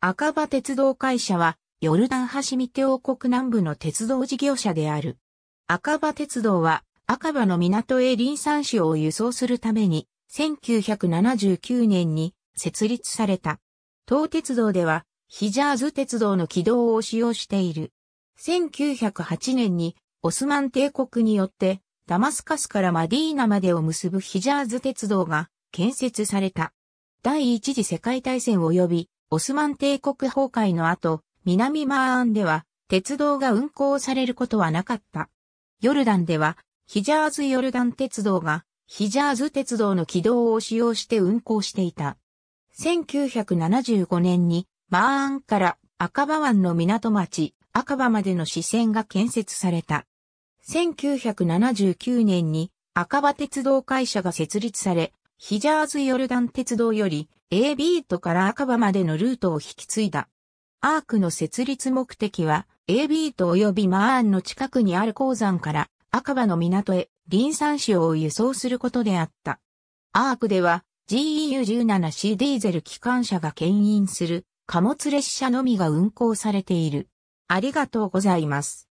赤羽鉄道会社は、ヨルダンハシミテ王国南部の鉄道事業者である。赤羽鉄道は、赤羽の港へ林産市を輸送するために、1979年に設立された。東鉄道では、ヒジャーズ鉄道の軌道を使用している。1908年に、オスマン帝国によって、ダマスカスからマディーナまでを結ぶヒジャーズ鉄道が建設された。第一次世界大戦及びオスマン帝国崩壊の後、南マーンでは鉄道が運行されることはなかった。ヨルダンでは、ヒジャーズ・ヨルダン鉄道が、ヒジャーズ鉄道の軌道を使用して運行していた。1975年に、マーンから赤羽湾の港町、赤羽までの支線が建設された。1979年に赤羽鉄道会社が設立され、ヒジャーズ・ヨルダン鉄道より A ビートから赤羽までのルートを引き継いだ。アークの設立目的は、A ビート及びマーンの近くにある鉱山から赤羽の港へン産塩を輸送することであった。アークでは GEU17C ディーゼル機関車が牽引する貨物列車のみが運行されている。ありがとうございます。